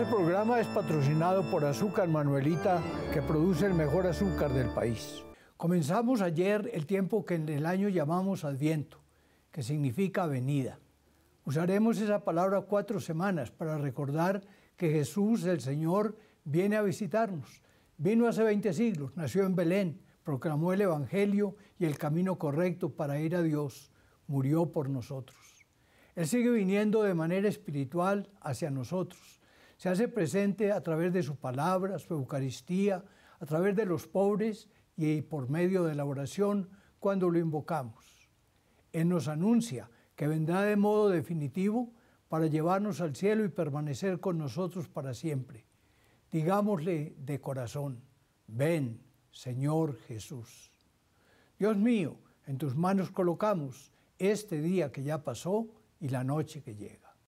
Este programa es patrocinado por Azúcar Manuelita, que produce el mejor azúcar del país. Comenzamos ayer el tiempo que en el año llamamos Adviento, que significa venida. Usaremos esa palabra cuatro semanas para recordar que Jesús, el Señor, viene a visitarnos. Vino hace 20 siglos, nació en Belén, proclamó el Evangelio y el camino correcto para ir a Dios, murió por nosotros. Él sigue viniendo de manera espiritual hacia nosotros se hace presente a través de su palabra, su Eucaristía, a través de los pobres y por medio de la oración cuando lo invocamos. Él nos anuncia que vendrá de modo definitivo para llevarnos al cielo y permanecer con nosotros para siempre. Digámosle de corazón, ven, Señor Jesús. Dios mío, en tus manos colocamos este día que ya pasó y la noche que llega.